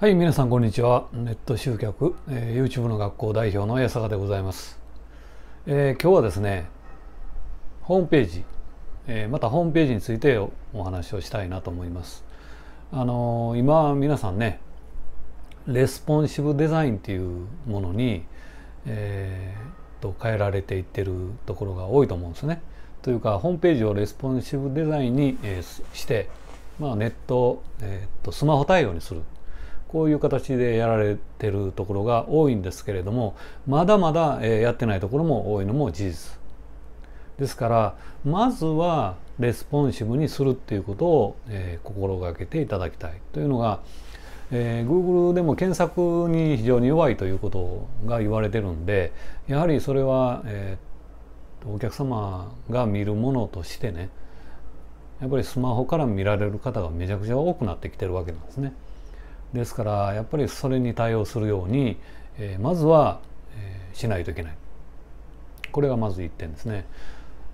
はい、皆さんこんにちは。ネット集客、えー、YouTube の学校代表の矢坂でございます、えー、今日はですね、ホームページ、えー、またホームページについてお話をしたいなと思います。あのー、今皆さんね、レスポンシブデザインっていうものに、えー、と変えられていってるところが多いと思うんですね。というか、ホームページをレスポンシブデザインに、えして、まあ、ネット、えー、とスマホ対応にする。こういう形でやられてるところが多いんですけれどもまだまだやってないところも多いのも事実ですからまずはレスポンシブにするっていうことを、え心がけていただきたいというのが、え Google でも検索に非常に弱いということが言われてるんでやはりそれは、えお客様が見るものとしてねやっぱりスマホから見られる方がめちゃくちゃ多くなってきてるわけなんですね。ですからやっぱりそれに対応するように、えー、まずは、えー、しないといけないこれがまず1点ですね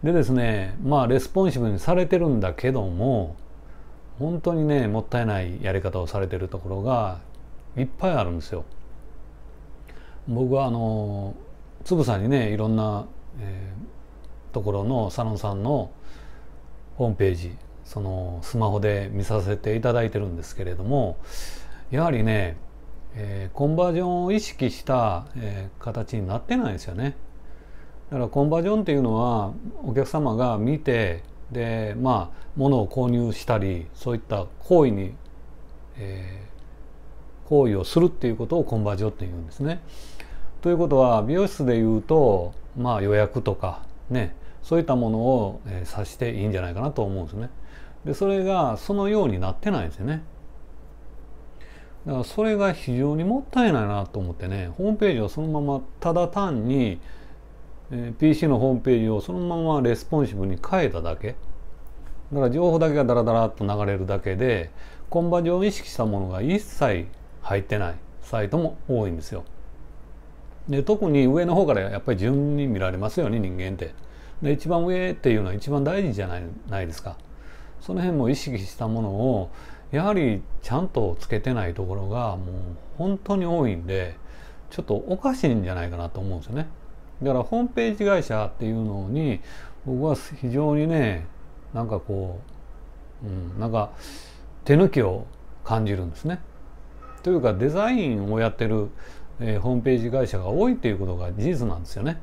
でですねまあレスポンシブにされてるんだけども本当にねもったいないやり方をされてるところがいっぱいあるんですよ僕はあのつぶさにねいろんな、えー、ところのサロンさんのホームページそのスマホで見させていただいてるんですけれどもやはりね、えー、コンバージョンを意識した、えー、形になってないですよね。だからコンバージョンっていうのはお客様が見てでまあ物を購入したりそういった行為に、えー、行為をするっていうことをコンバージョンっていうんですね。ということは美容室でいうと、まあ、予約とかねそういったものを、えー、指していいんじゃないかなと思うんですね。でそれがそのようになってないんですよね。だからそれが非常にもったいないなと思ってねホームページをそのままただ単に、え PC のホームページをそのままレスポンシブに変えただけだから情報だけがダラダラっと流れるだけでコンバージョン意識したものが一切入ってないサイトも多いんですよ。で特に上の方からやっぱり順に見られますよね人間って。で一番上っていうのは一番大事じゃないないですか。その辺も意識したものをやはりちゃんとつけてないところがもう本当に多いんでちょっとおかしいんじゃないかなと思うんですよね。だからホームページ会社っていうのに僕は非常にねなんかこう、うん、なんか手抜きを感じるんですね。というかデザインをやってる、えー、ホームページ会社が多いっていうことが事実なんですよね。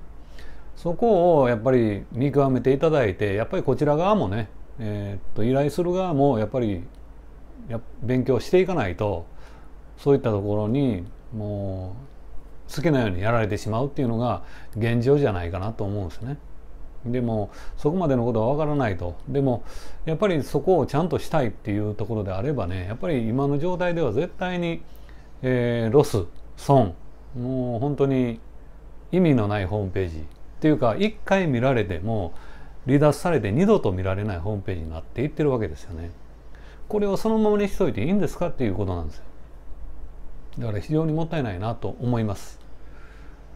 そこをやっぱり見極めていただいてやっぱりこちら側もねえー、っと依頼する側もやっぱり勉強していかないとそういったところにもう好きなようにやられてしまうっていうのが現状じゃないかなと思うんですね。でもそこまでのことは分からないとでもやっぱりそこをちゃんとしたいっていうところであればねやっぱり今の状態では絶対に、えー、ロス損もう本当に意味のないホームページっていうか一回見られても離脱されて二度と見られないホームページになっていってるわけですよね。これをそのままにしといていいんですかっていうことなんですよ。だから非常にもったいないなと思います。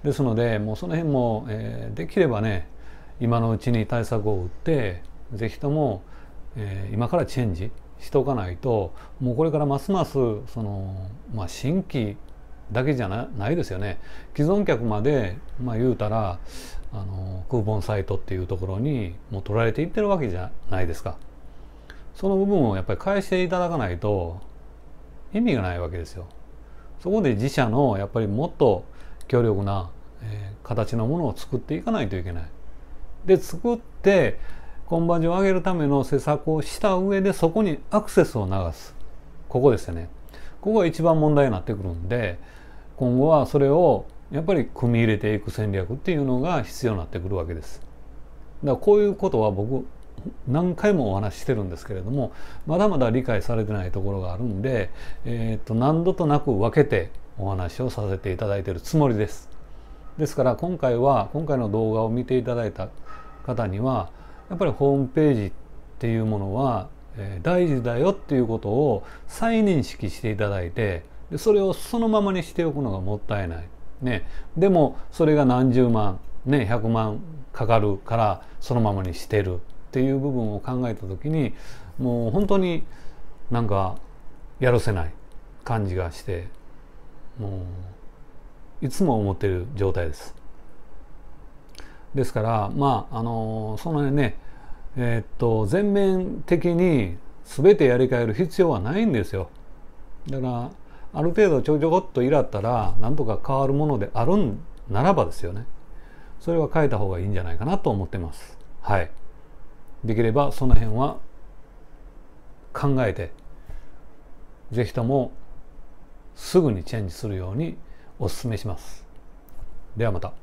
ですのでもうその辺も、えー、できればね今のうちに対策を打ってぜひとも、えー、今からチェンジしておかないともうこれからますますその、まあ、新規だけじゃないですよね既存客まで、まあ、言うたら、あのクーポンサイトっていうところにもう取られていってるわけじゃないですかその部分をやっぱり返していただかないと意味がないわけですよそこで自社のやっぱりもっと強力な、えー、形のものを作っていかないといけないで作ってコンバージョンを上げるための施策をした上でそこにアクセスを流すここですよねここが一番問題になってくるんで今後はそれをやっぱり組み入れていく戦略っていうのが必要になってくるわけです。だからこういうことは僕何回もお話ししてるんですけれどもまだまだ理解されてないところがあるんで、えー、と何度となく分けてお話をさせていただいているつもりです。ですから今回は今回の動画を見ていただいた方にはやっぱりホームページっていうものは大事だよっていうことを再認識していただいてそれをそのままにしておくのがもったいないね、でもそれが何十万、ね、100万かかるからそのままにしてるっていう部分を考えた時にもう本当になんかやるせない感じがしてもういつも思ってる状態です。ですからまああのその辺ねえー、っと全面的に全てやり替える必要はないんですよ。だからある程度ちょちょこっといらったら何とか変わるものであるんならばですよねそれは変えた方がいいんじゃないかなと思ってますはいできればその辺は考えて是非ともすぐにチェンジするようにお勧めしますではまた